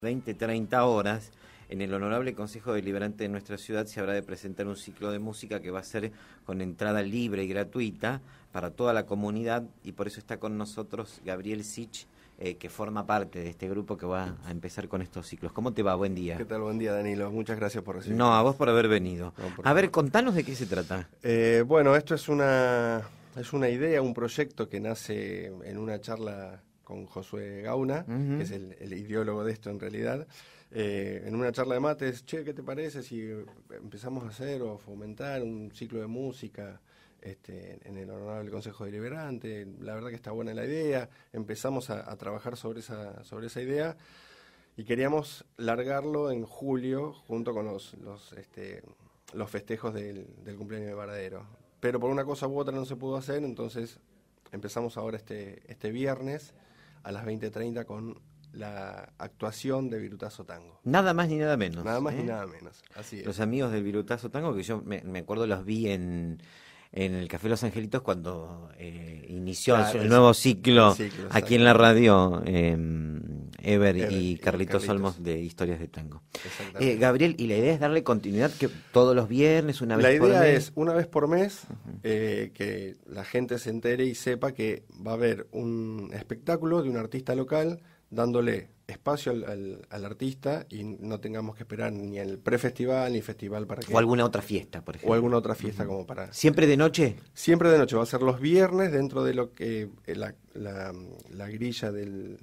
20, 30 horas, en el Honorable Consejo Deliberante de nuestra ciudad se habrá de presentar un ciclo de música que va a ser con entrada libre y gratuita para toda la comunidad y por eso está con nosotros Gabriel Sich, eh, que forma parte de este grupo que va a empezar con estos ciclos. ¿Cómo te va? Buen día. ¿Qué tal? Buen día, Danilo. Muchas gracias por recibirme. No, a vos por haber venido. a ver, contanos de qué se trata. Eh, bueno, esto es una, es una idea, un proyecto que nace en una charla con Josué Gauna, que es el, ideólogo de esto en realidad, eh, en una charla de mates, che, ¿qué te parece si empezamos a hacer o fomentar un ciclo de música este, en el Honorable Consejo Deliberante? La verdad que está buena la idea, empezamos a, trabajar sobre esa, sobre esa idea y queríamos largarlo en julio junto con los, los, este, los festejos del, del cumpleaños de Varadero. Pero por una cosa u otra no se pudo hacer, entonces empezamos ahora este, este viernes a las 20.30 con la actuación de Virutazo Tango. Nada más ni nada menos. Nada más ni ¿eh? nada menos, así Los amigos del Virutazo Tango, que yo me, acuerdo los vi en, el Café Los Angelitos cuando eh, inició el, nuevo ciclo, aquí en la radio. Em, Ever, y, Carlitos, Olmos de Historias de Tango. Eh, Gabriel, y la idea es darle continuidad que todos los viernes, una vez por mes. La idea es una vez por mes eh, que la gente se entere y sepa que va a haber un espectáculo de un artista local dándole espacio al, artista y no tengamos que esperar ni el prefestival ni festival para que... O alguna otra fiesta, por ejemplo. O alguna otra fiesta como para... ¿Siempre de noche? Siempre de noche, va a ser los viernes dentro de lo que eh, la, la, grilla del,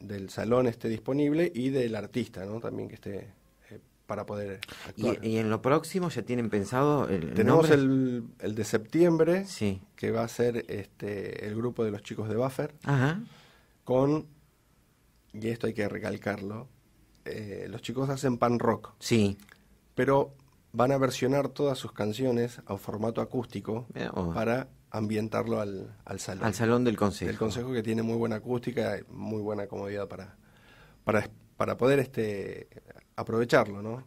del salón esté disponible y del artista, ¿no? También que esté eh, para poder ¿Y, en lo próximo ya tienen pensado el Tenemos el, de septiembre, sí. que va a ser este, el grupo de los chicos de Buffer, con, y esto hay que recalcarlo, eh, los chicos hacen pan rock. Sí. Pero van a versionar todas sus canciones a formato acústico para ambientarlo al, al salón. Al salón del consejo. El consejo que tiene muy buena acústica, muy buena comodidad para, para, para poder este, aprovecharlo, ¿no?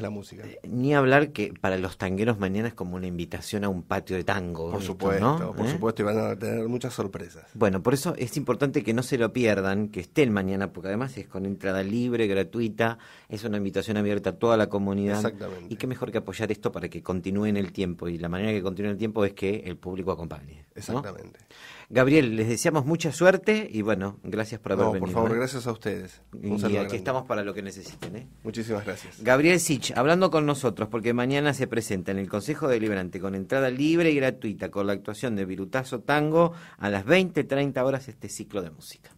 la música. Eh, ni hablar que para los tangueros mañana es como una invitación a un patio de tango. Por supuesto, por ¿Eh? supuesto, y van a tener muchas sorpresas. Bueno, por eso es importante que no se lo pierdan, que estén mañana, porque además es con entrada libre, gratuita, es una invitación abierta a toda la comunidad. Exactamente. Y qué mejor que apoyar esto para que continúe en el tiempo. Y la manera que continúe el tiempo es que el público acompañe. Exactamente. Gabriel, les deseamos mucha suerte y bueno, gracias por haber no, venido. Por favor, ¿eh? gracias a ustedes. Un y aquí estamos para lo que necesiten. ¿eh? Muchísimas gracias. Gabriel Sich, hablando con nosotros, porque mañana se presenta en el Consejo Deliberante con entrada libre y gratuita con la actuación de Virutazo Tango a las 20-30 horas este ciclo de música.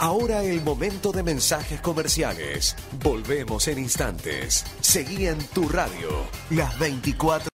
Ahora el momento de mensajes comerciales. Volvemos en instantes. Seguí en tu radio, las 24.